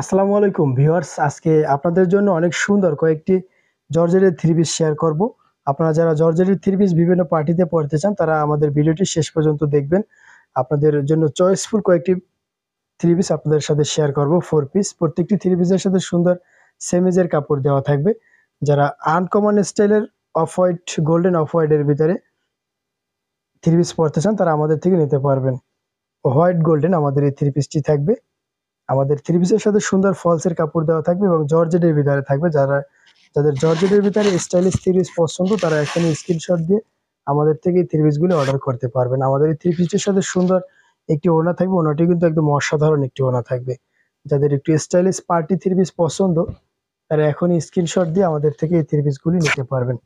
আসসালামু আলাইকুম ভিউয়ার্স আজকে আপনাদের জন্য অনেক সুন্দর কয়েকটি জর্জেটের থ্রি পিস শেয়ার করব আপনারা যারা জর্জেটের থ্রি পিস বিভিন্ন পার্টিতে পড়তে চান তারা আমাদের ভিডিওটি শেষ পর্যন্ত দেখবেন আপনাদের জন্য চয়েসফুল কয়েকটি থ্রি পিস আপনাদের সাথে শেয়ার করব ফোর পিস প্রত্যেকটি থ্রি পিসের সাথে সুন্দর সেমিজের কাপড় দেওয়া থাকবে যারা আনকমন স্টাইলের অফ হোয়াইট গোল্ডেন অফ হোয়াইটের ভিতরে থ্রি পিস পড়তে চান তারা আমাদের থেকে নিতে পারবেন হোয়াইট গোল্ডেন আমাদের এই থ্রি পিসটি থাকবে আমাদের থ্রিপিসের সাথে সুন্দর ফলসের কাপড় দেওয়া থাকবে এবং জর্জেটের ভিতরে থাকবে যারা যাদের জর্জেটের ভিতরে স্টাইলিশ থ্রি পছন্দ তারা এখানে স্ক্রিনশট দিয়ে আমাদের থেকে এই থ্রিপিসগুলি অর্ডার করতে পারবেন আমাদের এই থ্রি সাথে সুন্দর একটি ওনা থাকবে ওনাটি কিন্তু একদম অসাধারণ একটি ওনা থাকবে যাদের একটু স্টাইলিশ পার্টি থ্রিপিস পছন্দ তারা এখনই স্ক্রিনশট দিয়ে আমাদের থেকে এই থ্রিপিসগুলি নিতে পারবেন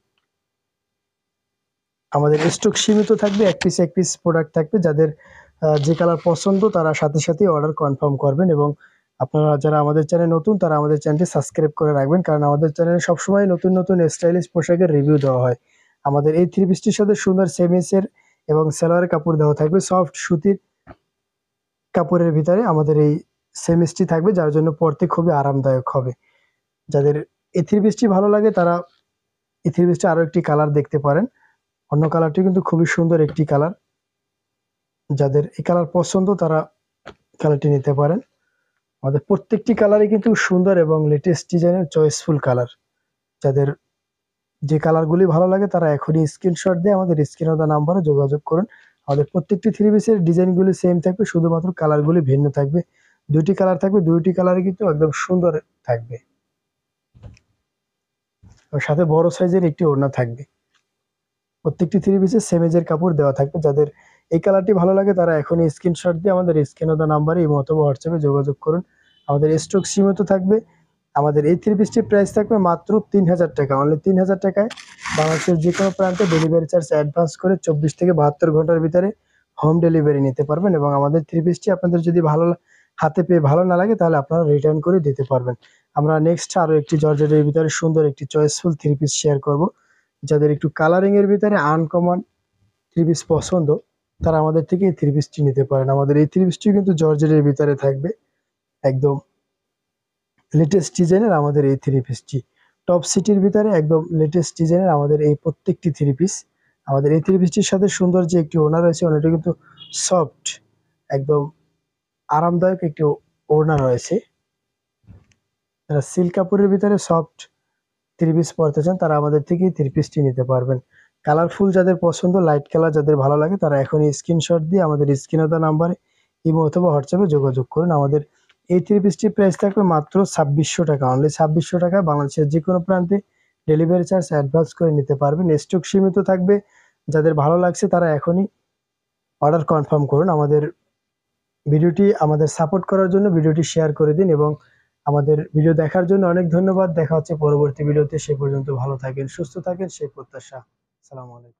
আমাদের স্টক সীমিত থাকবে এক পিস এক পিস প্রোডাক্ট থাকবে যাদের যে কালার পছন্দ তারা সাথে সাথে অর্ডার কনফার্ম করবেন এবং আপনারা যারা আমাদের চ্যানেল নতুন তারা আমাদের চ্যানেলটি সাবস্ক্রাইব করে রাখবেন কারণ আমাদের চ্যানেলে সবসময় নতুন নতুন স্টাইলিশ পোশাকের রিভিউ দেওয়া হয় আমাদের এই থ্রি পিসটির সাথে সুন্দর সেমিসের এবং সেলোয়ার কাপড় দেওয়া থাকবে সফট সুতির কাপড়ের ভিতরে আমাদের এই সেমিসটি থাকবে যার জন্য পড়তে খুবই আরামদায়ক হবে যাদের এই থ্রি পিসটি ভালো লাগে তারা এই থ্রি পিসটি আরও একটি কালার দেখতে পারেন অন্য কালারটি কিন্তু খুবই সুন্দর একটি কালার যাদের এই কালার পছন্দ তারা কালারটি নিতে পারেন আমাদের প্রত্যেকটি কালারই কিন্তু সুন্দর এবং লেটেস্ট ডিজাইনের চয়েসফুল কালার যাদের যে কালারগুলি ভালো লাগে তারা এখনই স্ক্রিনশট দিয়ে আমাদের স্ক্রিন অর্ডার নাম্বারে যোগাযোগ করুন আমাদের প্রত্যেকটি থ্রি পিসের ডিজাইনগুলি সেম থাকবে শুধুমাত্র কালারগুলি ভিন্ন থাকবে দুইটি কালার থাকবে দুইটি কালারই কিন্তু একদম সুন্দর থাকবে সাথে বড় সাইজের একটি ওড়না থাকবে প্রত্যেকটি থ্রি পিসের সেমেজের কাপড় দেওয়া থাকবে যাদের এই কালারটি ভালো লাগে তারা এখনই স্ক্রিনশট দিয়ে আমাদের স্ক্রিন দা নাম্বারে এই মতো হোয়াটসঅ্যাপে যোগাযোগ করুন আমাদের স্টক সীমিত থাকবে আমাদের এই থ্রি পিসটির প্রাইস থাকবে মাত্র তিন হাজার টাকা অনলি তিন হাজার টাকায় বাংলাদেশের যে কোনো প্রান্তে ডেলিভারি চার্জ অ্যাডভান্স করে চব্বিশ থেকে বাহাত্তর ঘন্টার ভিতরে হোম ডেলিভারি নিতে পারবেন এবং আমাদের থ্রি পিসটি আপনাদের যদি ভালো হাতে পেয়ে ভালো না লাগে তাহলে আপনারা রিটার্ন করে দিতে পারবেন আমরা নেক্সট আরও একটি জর্জেটের ভিতরে সুন্দর একটি চয়েসফুল থ্রি পিস শেয়ার করব যাদের একটু কালারিংয়ের ভিতরে আনকমন থ্রি পিস পছন্দ তারা আমাদের থেকে এই থ্রি পিসটি নিতে পারেন আমাদের এই থ্রি কিন্তু জর্জেটের ভিতরে থাকবে একদম লেটেস্ট ডিজাইনের আমাদের এই থ্রি পিসটি টপ সিটির ভিতরে একদম লেটেস্ট ডিজাইনের আমাদের এই প্রত্যেকটি থ্রি পিস আমাদের এই থ্রি পিসটির সাথে সুন্দর যে একটি ওনার রয়েছে ওনারটি কিন্তু সফট একদম আরামদায়ক একটি ওনার রয়েছে যারা সিল্ক কাপড়ের ভিতরে সফট থ্রি পিস পরতে চান তারা আমাদের থেকে থ্রি পিসটি নিতে পারবেন কালারফুল যাদের পছন্দ লাইট কালার যাদের ভালো লাগে তারা এখনই স্ক্রিনশট দিয়ে আমাদের স্ক্রিনতা নাম্বারে ইমো অথবা হোয়াটসঅ্যাপে যোগাযোগ করুন আমাদের এই থ্রি পিসটির প্রাইস থাকবে মাত্র ছাব্বিশশো টাকা অনলি ছাব্বিশশো টাকা বাংলাদেশের যে কোনো প্রান্তে ডেলিভারি চার্জ অ্যাডভান্স করে নিতে পারবেন স্টক সীমিত থাকবে যাদের ভালো লাগছে তারা এখনই অর্ডার কনফার্ম করুন আমাদের ভিডিওটি আমাদের সাপোর্ট করার জন্য ভিডিওটি শেয়ার করে দিন এবং আমাদের ভিডিও দেখার জন্য অনেক ধন্যবাদ দেখা হচ্ছে পরবর্তী ভিডিওতে সে পর্যন্ত ভালো থাকেন সুস্থ থাকেন সেই প্রত্যাশা আসসালামু আলাইকুম